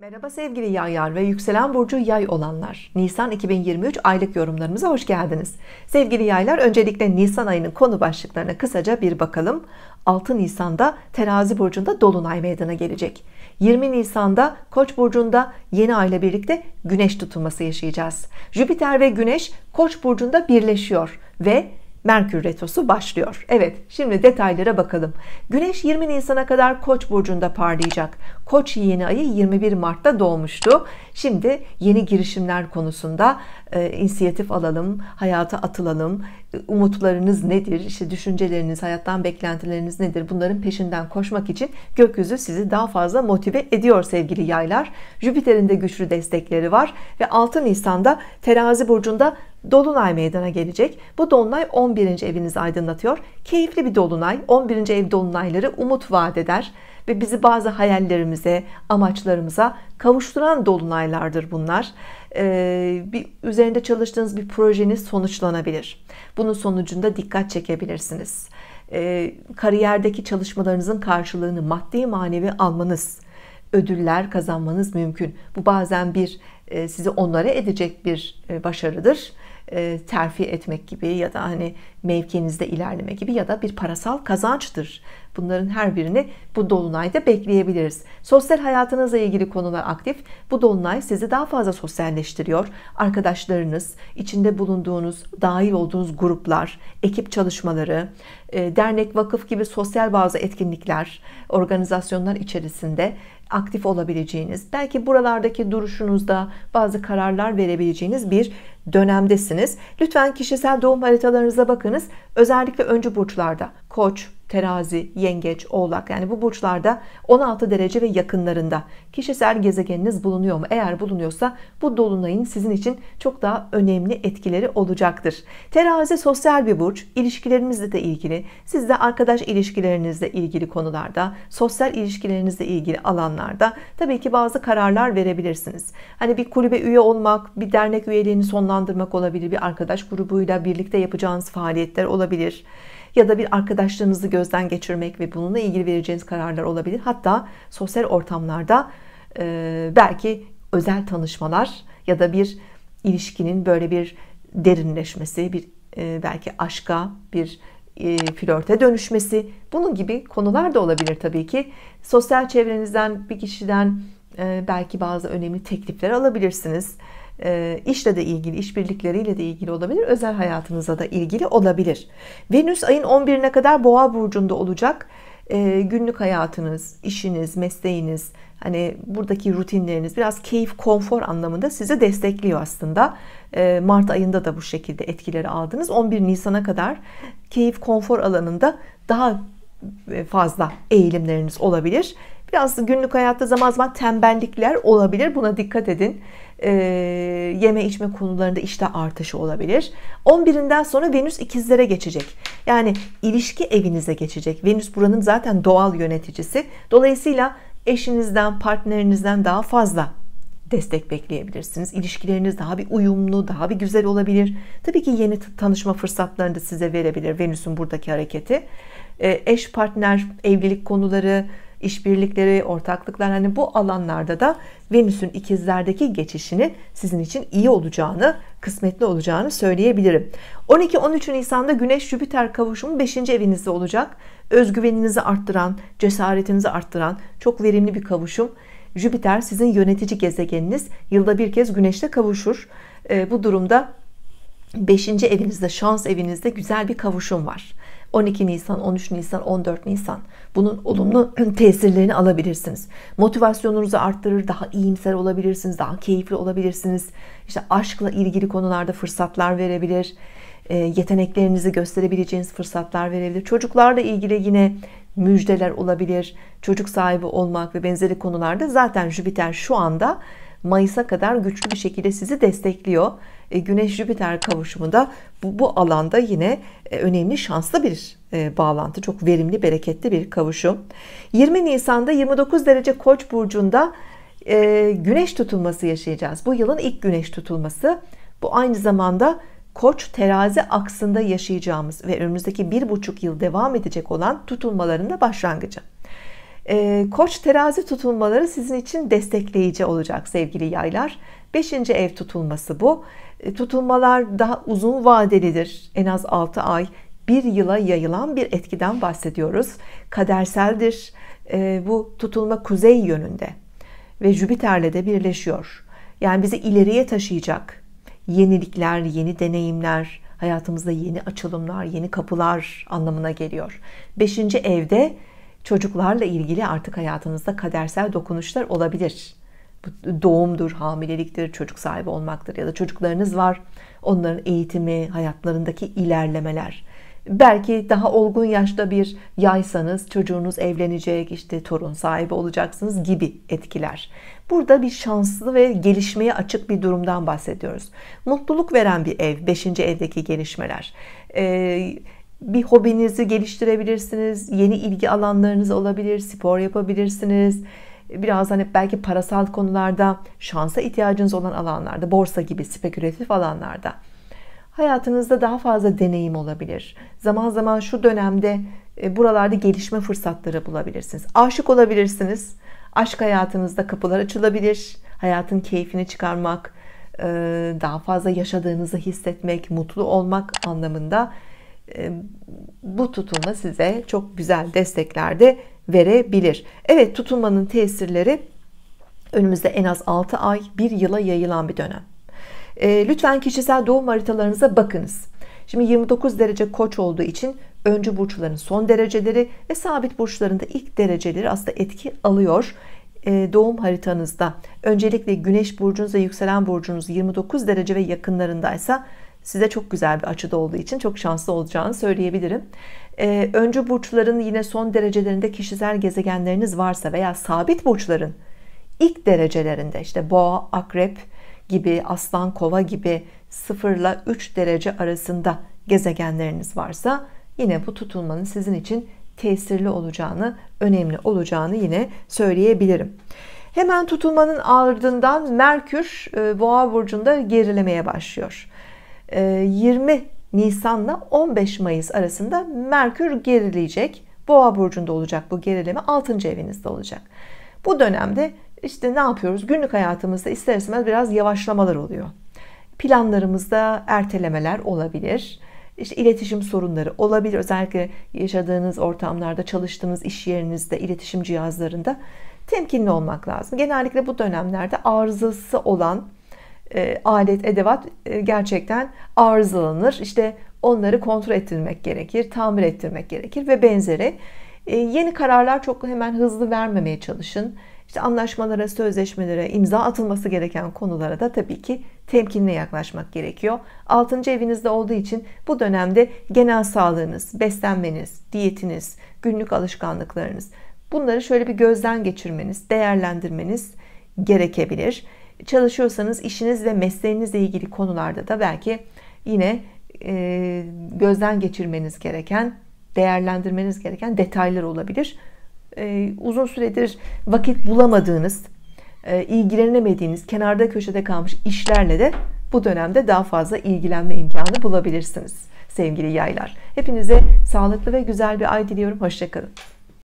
Merhaba sevgili yaylar ve yükselen burcu yay olanlar. Nisan 2023 aylık yorumlarımıza hoş geldiniz. Sevgili yaylar öncelikle Nisan ayının konu başlıklarına kısaca bir bakalım. 6 Nisan'da terazi burcunda dolunay meydana gelecek. 20 Nisan'da Koç burcunda yeni ay ile birlikte güneş tutulması yaşayacağız. Jüpiter ve güneş Koç burcunda birleşiyor ve Merkür retrosu başlıyor. Evet şimdi detaylara bakalım. Güneş 20 Nisan'a kadar Koç burcunda parlayacak. Koç yeni ayı 21 Mart'ta doğmuştu. Şimdi yeni girişimler konusunda e, inisiyatif alalım, hayata atılalım. Umutlarınız nedir? İşte düşünceleriniz, hayattan beklentileriniz nedir? Bunların peşinden koşmak için gökyüzü sizi daha fazla motive ediyor sevgili yaylar. Jüpiter'in de güçlü destekleri var ve 6 Nisan'da Terazi burcunda dolunay meydana gelecek. Bu dolunay 11. evinizi aydınlatıyor. Keyifli bir dolunay. 11. ev dolunayları umut vaat eder ve bizi bazı hayallerimize, amaçlarımıza kavuşturan dolunaylardır bunlar. Ee, bir üzerinde çalıştığınız bir projeniz sonuçlanabilir. Bunun sonucunda dikkat çekebilirsiniz. Ee, kariyerdeki çalışmalarınızın karşılığını maddi manevi almanız, ödüller kazanmanız mümkün. Bu bazen bir e, sizi onlara edecek bir e, başarıdır e, terfi etmek gibi ya da hani mevkinizde ilerleme gibi ya da bir parasal kazançtır. Bunların her birini bu dolunayda bekleyebiliriz. Sosyal hayatınızla ilgili konular aktif. Bu dolunay sizi daha fazla sosyalleştiriyor. Arkadaşlarınız, içinde bulunduğunuz, dahil olduğunuz gruplar, ekip çalışmaları, e, dernek, vakıf gibi sosyal bazı etkinlikler, organizasyonlar içerisinde aktif olabileceğiniz, belki buralardaki duruşunuzda bazı kararlar verebileceğiniz bir dönemdesiniz. Lütfen kişisel doğum haritalarınıza bakınız. Özellikle öncü burçlarda Koç, terazi, yengeç, oğlak yani bu burçlarda 16 derece ve yakınlarında kişisel gezegeniniz bulunuyor mu? Eğer bulunuyorsa bu dolunayın sizin için çok daha önemli etkileri olacaktır. Terazi sosyal bir burç, ilişkilerinizle de ilgili, siz de arkadaş ilişkilerinizle ilgili konularda, sosyal ilişkilerinizle ilgili alanlarda tabii ki bazı kararlar verebilirsiniz. Hani bir kulübe üye olmak, bir dernek üyeliğini sonlandırmak olabilir, bir arkadaş grubuyla birlikte yapacağınız faaliyetler olabilir ya da bir arkadaşlarınızı gözden geçirmek ve bununla ilgili vereceğiniz kararlar olabilir. Hatta sosyal ortamlarda e, belki özel tanışmalar ya da bir ilişkinin böyle bir derinleşmesi, bir e, belki aşka, bir e, flörte dönüşmesi bunun gibi konular da olabilir tabii ki. Sosyal çevrenizden bir kişiden e, belki bazı önemli teklifler alabilirsiniz e, işle de ilgili, işbirlikleriyle de ilgili olabilir, özel hayatınıza da ilgili olabilir. Venüs ayın 11'ine kadar Boğa burcunda olacak. Ee, günlük hayatınız, işiniz, mesleğiniz, hani buradaki rutinleriniz biraz keyif, konfor anlamında sizi destekliyor aslında. Ee, Mart ayında da bu şekilde etkileri aldınız. 11 Nisan'a kadar keyif, konfor alanında daha e, fazla eğilimleriniz olabilir. Biraz günlük hayatta zaman zaman tembellikler olabilir. Buna dikkat edin e, yeme içme konularında işte artışı olabilir. 11'inden sonra Venüs ikizlere geçecek. Yani ilişki evinize geçecek. Venüs buranın zaten doğal yöneticisi. Dolayısıyla eşinizden, partnerinizden daha fazla destek bekleyebilirsiniz. İlişkileriniz daha bir uyumlu, daha bir güzel olabilir. Tabii ki yeni tanışma fırsatlarını da size verebilir Venüs'ün buradaki hareketi. E, eş partner, evlilik konuları, işbirlikleri, ortaklıklar hani bu alanlarda da Venüs'ün ikizlerdeki geçişini sizin için iyi olacağını, kısmetli olacağını söyleyebilirim. 12-13 Nisan'da Güneş Jüpiter kavuşumu 5. evinizde olacak. Özgüveninizi arttıran, cesaretinizi arttıran çok verimli bir kavuşum. Jüpiter sizin yönetici gezegeniniz. Yılda bir kez Güneş'te kavuşur. E, bu durumda 5. evinizde, şans evinizde güzel bir kavuşum var. 12 Nisan 13 Nisan 14 Nisan bunun olumlu tesirlerini alabilirsiniz motivasyonunuzu arttırır daha iyimser olabilirsiniz daha keyifli olabilirsiniz İşte aşkla ilgili konularda fırsatlar verebilir ee, yeteneklerinizi gösterebileceğiniz fırsatlar verebilir çocuklarla ilgili yine müjdeler olabilir çocuk sahibi olmak ve benzeri konularda zaten Jüpiter şu anda Mayıs'a kadar güçlü bir şekilde sizi destekliyor e, güneş Jüpiter kavuşumunda bu, bu alanda yine e, önemli şanslı bir e, bağlantı çok verimli bereketli bir kavuşum 20 Nisan'da 29 derece Koç burcunda güneş tutulması yaşayacağız bu yılın ilk güneş tutulması bu aynı zamanda Koç terazi aksında yaşayacağımız ve önümüzdeki bir buçuk yıl devam edecek olan tutulmaların da başlangıcı Koç terazi tutulmaları sizin için destekleyici olacak sevgili yaylar Beşinci ev tutulması bu. E, tutulmalar daha uzun vadelidir. En az 6 ay, bir yıla yayılan bir etkiden bahsediyoruz. Kaderseldir. E, bu tutulma kuzey yönünde ve Jüpiter'le de birleşiyor. Yani bizi ileriye taşıyacak yenilikler, yeni deneyimler, hayatımızda yeni açılımlar, yeni kapılar anlamına geliyor. Beşinci evde çocuklarla ilgili artık hayatınızda kadersel dokunuşlar olabilir doğumdur, hamileliktir, çocuk sahibi olmaktır ya da çocuklarınız var. Onların eğitimi, hayatlarındaki ilerlemeler. Belki daha olgun yaşta bir yaysanız çocuğunuz evlenecek, işte torun sahibi olacaksınız gibi etkiler. Burada bir şanslı ve gelişmeye açık bir durumdan bahsediyoruz. Mutluluk veren bir ev, 5. evdeki gelişmeler. Ee, bir hobinizi geliştirebilirsiniz, yeni ilgi alanlarınız olabilir, spor yapabilirsiniz, biraz hani belki parasal konularda şansa ihtiyacınız olan alanlarda borsa gibi spekülatif alanlarda hayatınızda daha fazla deneyim olabilir. Zaman zaman şu dönemde e, buralarda gelişme fırsatları bulabilirsiniz. Aşık olabilirsiniz. Aşk hayatınızda kapılar açılabilir. Hayatın keyfini çıkarmak, e, daha fazla yaşadığınızı hissetmek, mutlu olmak anlamında e, bu tutumla size çok güzel desteklerde verebilir Evet tutulmanın tesirleri önümüzde en az 6 ay bir yıla yayılan bir dönem e, lütfen kişisel doğum haritalarınıza bakınız şimdi 29 derece koç olduğu için öncü burçların son dereceleri ve sabit burçlarında ilk dereceleri aslında etki alıyor ee, doğum haritanızda öncelikle güneş burcunuz ve yükselen burcunuz 29 derece ve yakınlarındaysa size çok güzel bir açıda olduğu için çok şanslı olacağını söyleyebilirim. Ee, öncü burçların yine son derecelerinde kişisel gezegenleriniz varsa veya sabit burçların ilk derecelerinde işte boğa, akrep gibi, aslan, kova gibi 0 ile 3 derece arasında gezegenleriniz varsa yine bu tutulmanın sizin için tesirli olacağını, önemli olacağını yine söyleyebilirim. Hemen tutulmanın ardından Merkür e, Boğa burcunda gerilemeye başlıyor. 20 ee, Nisan'la 15 Mayıs arasında Merkür gerileyecek. Boğa burcunda olacak bu gerileme 6. evinizde olacak. Bu dönemde işte ne yapıyoruz? Günlük hayatımızda ister istemez biraz yavaşlamalar oluyor. Planlarımızda ertelemeler olabilir. İşte iletişim sorunları olabilir. Özellikle yaşadığınız ortamlarda, çalıştığınız iş yerinizde, iletişim cihazlarında temkinli olmak lazım. Genellikle bu dönemlerde arızası olan e, alet edevat e, gerçekten arızalanır. İşte onları kontrol ettirmek gerekir, tamir ettirmek gerekir ve benzeri. E, yeni kararlar çok hemen hızlı vermemeye çalışın. İşte anlaşmalara, sözleşmelere, imza atılması gereken konulara da tabii ki temkinle yaklaşmak gerekiyor. 6. evinizde olduğu için bu dönemde genel sağlığınız, beslenmeniz, diyetiniz, günlük alışkanlıklarınız bunları şöyle bir gözden geçirmeniz, değerlendirmeniz gerekebilir. Çalışıyorsanız işiniz ve mesleğinizle ilgili konularda da belki yine e, gözden geçirmeniz gereken, değerlendirmeniz gereken detaylar olabilir. E, uzun süredir vakit bulamadığınız, e, ilgilenemediğiniz, kenarda köşede kalmış işlerle de bu dönemde daha fazla ilgilenme imkanı bulabilirsiniz sevgili yaylar. Hepinize sağlıklı ve güzel bir ay diliyorum. Hoşçakalın.